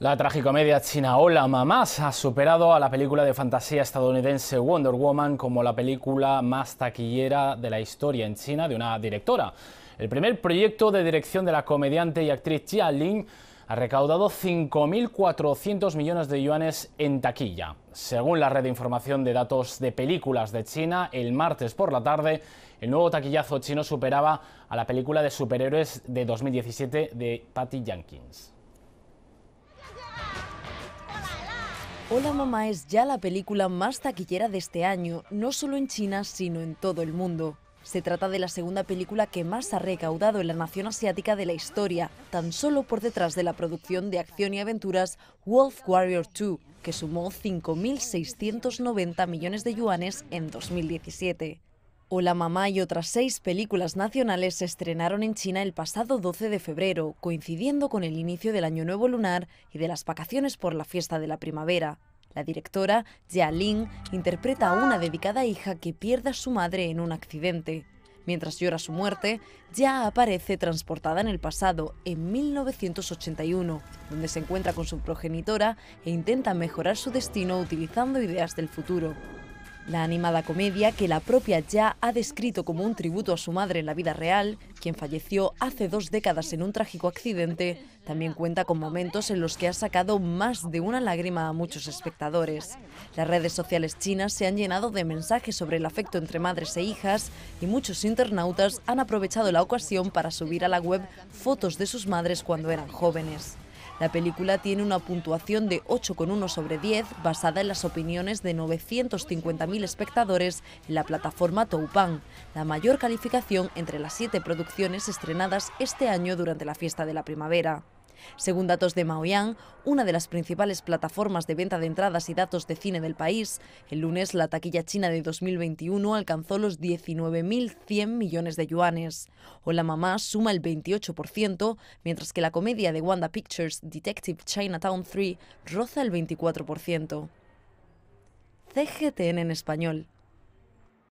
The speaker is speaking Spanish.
La tragicomedia china Hola Mamás ha superado a la película de fantasía estadounidense Wonder Woman como la película más taquillera de la historia en China de una directora. El primer proyecto de dirección de la comediante y actriz Jia Lin ha recaudado 5.400 millones de yuanes en taquilla. Según la red de información de datos de películas de China, el martes por la tarde, el nuevo taquillazo chino superaba a la película de superhéroes de 2017 de Patty Jenkins. Hola Mamá es ya la película más taquillera de este año, no solo en China, sino en todo el mundo. Se trata de la segunda película que más ha recaudado en la nación asiática de la historia, tan solo por detrás de la producción de acción y aventuras Wolf Warrior 2, que sumó 5.690 millones de yuanes en 2017. Hola Mamá y otras seis películas nacionales se estrenaron en China el pasado 12 de febrero, coincidiendo con el inicio del Año Nuevo Lunar y de las vacaciones por la fiesta de la primavera. La directora, Jia Ling, interpreta a una dedicada hija que pierde a su madre en un accidente. Mientras llora su muerte, ya aparece transportada en el pasado, en 1981, donde se encuentra con su progenitora e intenta mejorar su destino utilizando ideas del futuro. La animada comedia, que la propia Ya ha descrito como un tributo a su madre en la vida real, quien falleció hace dos décadas en un trágico accidente, también cuenta con momentos en los que ha sacado más de una lágrima a muchos espectadores. Las redes sociales chinas se han llenado de mensajes sobre el afecto entre madres e hijas y muchos internautas han aprovechado la ocasión para subir a la web fotos de sus madres cuando eran jóvenes. La película tiene una puntuación de 8,1 sobre 10 basada en las opiniones de 950.000 espectadores en la plataforma Toupan, la mayor calificación entre las siete producciones estrenadas este año durante la fiesta de la primavera. Según datos de Maoyang, una de las principales plataformas de venta de entradas y datos de cine del país, el lunes la taquilla china de 2021 alcanzó los 19.100 millones de yuanes. Hola Mamá suma el 28%, mientras que la comedia de Wanda Pictures Detective Chinatown 3 roza el 24%. CGTN en español.